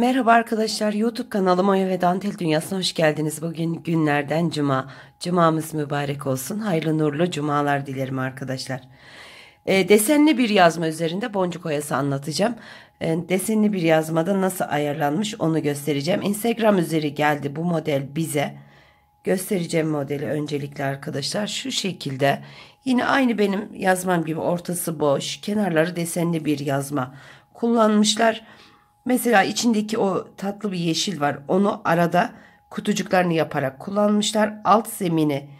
Merhaba arkadaşlar YouTube kanalıma ve Dantel Dünyası'na hoş geldiniz. Bugün günlerden cuma. Cumamız mübarek olsun. Hayırlı nurlu cumalar dilerim arkadaşlar. E, desenli bir yazma üzerinde boncuk oyası anlatacağım. E, desenli bir yazmada nasıl ayarlanmış onu göstereceğim. Instagram üzeri geldi bu model bize. Göstereceğim modeli öncelikle arkadaşlar. Şu şekilde yine aynı benim yazmam gibi ortası boş. Kenarları desenli bir yazma kullanmışlar. Mesela içindeki o tatlı bir yeşil var. Onu arada kutucuklarını yaparak kullanmışlar. Alt zemini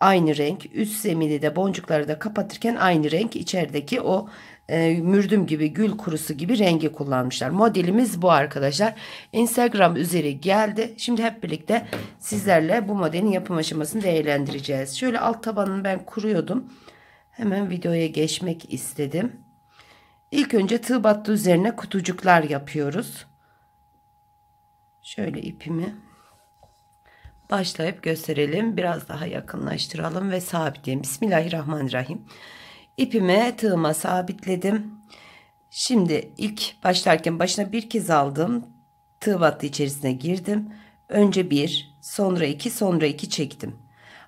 aynı renk, üst zemini de boncukları da kapatırken aynı renk içerideki o e, mürdüm gibi gül kurusu gibi rengi kullanmışlar. Modelimiz bu arkadaşlar. Instagram üzeri geldi. Şimdi hep birlikte sizlerle bu modelin yapım aşamasını değerlendireceğiz. Şöyle alt tabanını ben kuruyordum. Hemen videoya geçmek istedim. İlk önce tığ battı üzerine kutucuklar yapıyoruz. Şöyle ipimi başlayıp gösterelim. Biraz daha yakınlaştıralım ve sabitleyelim. Bismillahirrahmanirrahim. İpimi tığıma sabitledim. Şimdi ilk başlarken başına bir kez aldım. Tığ battı içerisine girdim. Önce bir, sonra iki, sonra iki çektim.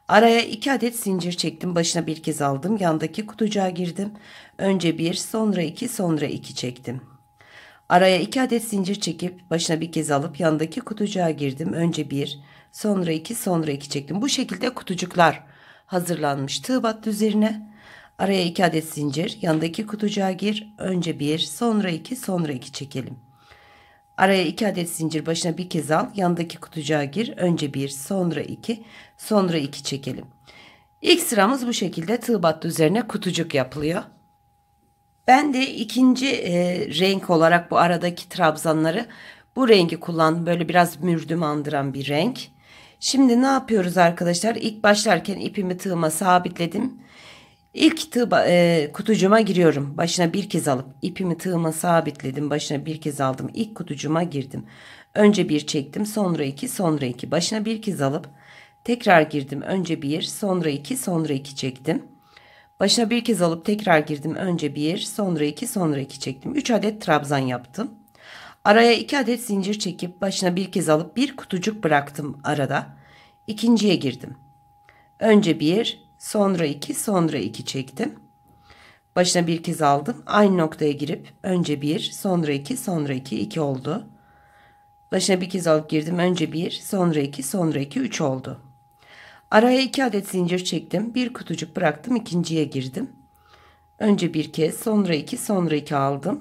Araya iki adet zincir çektim. Başına bir kez aldım. Yandaki kutucuğa girdim. Önce bir, sonra iki, sonra iki çektim. Araya iki adet zincir çekip başına bir kez alıp yandaki kutucuğa girdim. Önce bir, sonra iki, sonra iki çektim. Bu şekilde kutucuklar hazırlanmış. Tığ battı üzerine. Araya iki adet zincir, yandaki kutucuğa gir. Önce bir, sonra iki, sonra iki çekelim. Araya 2 adet zincir başına bir kez al. Yanındaki kutucuğa gir. Önce bir sonra iki sonra iki çekelim. İlk sıramız bu şekilde tığ battı üzerine kutucuk yapılıyor. Ben de ikinci e, renk olarak bu aradaki trabzanları bu rengi kullandım. Böyle biraz mürdüm andıran bir renk. Şimdi ne yapıyoruz arkadaşlar? İlk başlarken ipimi tığıma sabitledim. İlk tığ e, kutucuma giriyorum. Başına bir kez alıp ipimi tığıma sabitledim. Başına bir kez aldım. İlk kutucuma girdim. Önce bir çektim, sonra iki, sonra iki. Başına bir kez alıp tekrar girdim. Önce bir, sonra iki, sonra iki çektim. Başına bir kez alıp tekrar girdim. Önce bir, sonra iki, sonra iki çektim. Üç adet trabzan yaptım. Araya iki adet zincir çekip başına bir kez alıp bir kutucuk bıraktım arada. İkinciye girdim. Önce bir, Sonra 2, sonra 2 çektim. Başına bir kez aldım. Aynı noktaya girip önce 1, sonra 2, sonra 2, 2 oldu. Başına bir kez alıp girdim. Önce 1, sonra 2, sonra 2, 3 oldu. Araya 2 adet zincir çektim. Bir kutucuk bıraktım. ikinciye girdim. Önce bir kez, sonra 2, sonra 2 aldım.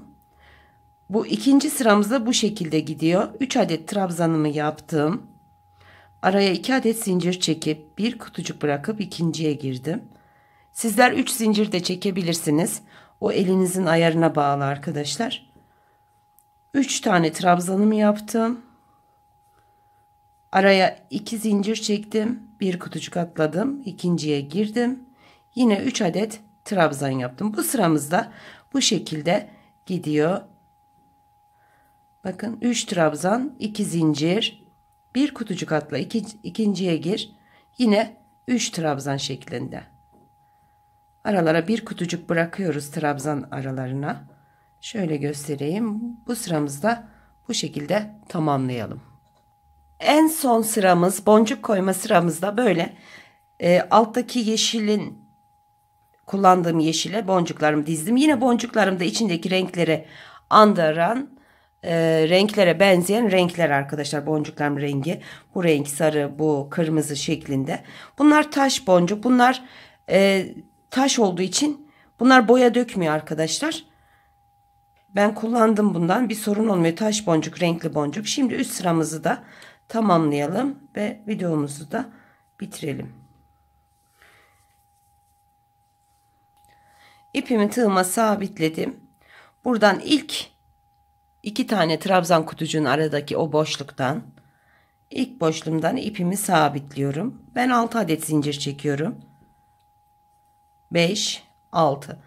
Bu ikinci sıramızda bu şekilde gidiyor. 3 adet trabzanımı yaptım. Araya iki adet zincir çekip bir kutucuk bırakıp ikinciye girdim. Sizler üç zincir de çekebilirsiniz. O elinizin ayarına bağlı arkadaşlar. Üç tane trabzanımı yaptım. Araya iki zincir çektim. Bir kutucuk atladım. ikinciye girdim. Yine üç adet trabzan yaptım. Bu sıramızda bu şekilde gidiyor. Bakın 3 trabzan, 2 zincir, bir kutucuk atla iki, ikinciye gir. Yine 3 trabzan şeklinde. Aralara bir kutucuk bırakıyoruz trabzan aralarına. Şöyle göstereyim. Bu sıramızda bu şekilde tamamlayalım. En son sıramız boncuk koyma sıramızda böyle e, alttaki yeşilin kullandığım yeşile boncuklarımı dizdim. Yine boncuklarım da içindeki renkleri andıran e, renklere benzeyen renkler arkadaşlar boncukların rengi. Bu renk sarı bu kırmızı şeklinde. Bunlar taş boncuk bunlar e, taş olduğu için bunlar boya dökmüyor arkadaşlar. Ben kullandım bundan bir sorun olmuyor taş boncuk renkli boncuk. Şimdi üst sıramızı da tamamlayalım ve videomuzu da bitirelim. ipimi tığıma sabitledim. Buradan ilk İki tane trabzan kutucuğun aradaki o boşluktan ilk boşluğumdan ipimi sabitliyorum. Ben 6 adet zincir çekiyorum. 5 6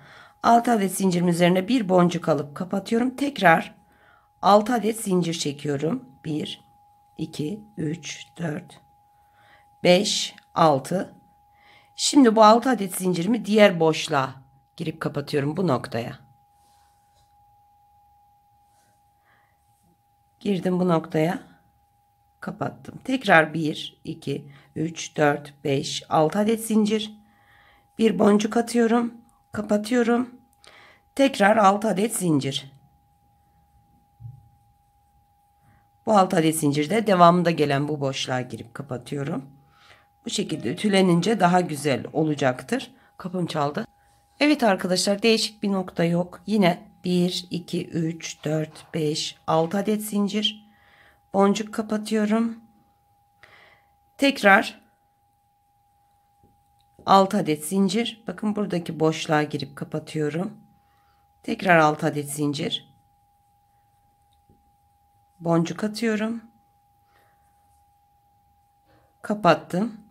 6 adet zincirin üzerine bir boncuk alıp kapatıyorum. Tekrar 6 adet zincir çekiyorum. 1 2 3 4 5 6 Şimdi bu 6 adet zincirimi diğer boşluğa girip kapatıyorum bu noktaya. girdim bu noktaya kapattım tekrar 1 2 3 4 5 6 adet zincir bir boncuk atıyorum kapatıyorum tekrar 6 adet zincir bu 6 adet zincirde devamında gelen bu boşluğa girip kapatıyorum bu şekilde ütülenince daha güzel olacaktır kapım çaldı Evet arkadaşlar değişik bir nokta yok yine 1, 2, 3, 4, 5, 6 adet zincir. Boncuk kapatıyorum. Tekrar 6 adet zincir. Bakın buradaki boşluğa girip kapatıyorum. Tekrar 6 adet zincir. Boncuk atıyorum. Kapattım.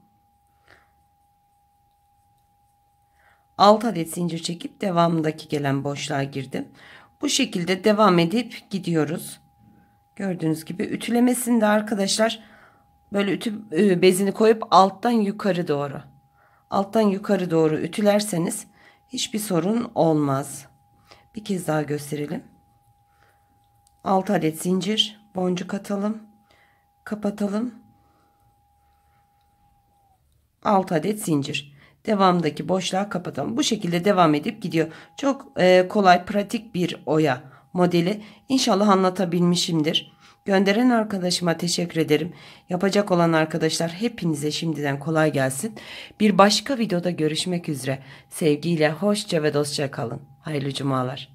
6 adet zincir çekip devamındaki gelen boşluğa girdim. Bu şekilde devam edip gidiyoruz. Gördüğünüz gibi ütülemesinde arkadaşlar böyle ütü e, bezini koyup alttan yukarı doğru alttan yukarı doğru ütülerseniz hiçbir sorun olmaz. Bir kez daha gösterelim. 6 adet zincir boncuk atalım. Kapatalım. 6 adet zincir devamdaki boşluğa kapatalım. Bu şekilde devam edip gidiyor. Çok e, kolay pratik bir oya modeli. İnşallah anlatabilmişimdir. Gönderen arkadaşıma teşekkür ederim. Yapacak olan arkadaşlar hepinize şimdiden kolay gelsin. Bir başka videoda görüşmek üzere. Sevgiyle, hoşça ve dostça kalın. Hayırlı cumalar.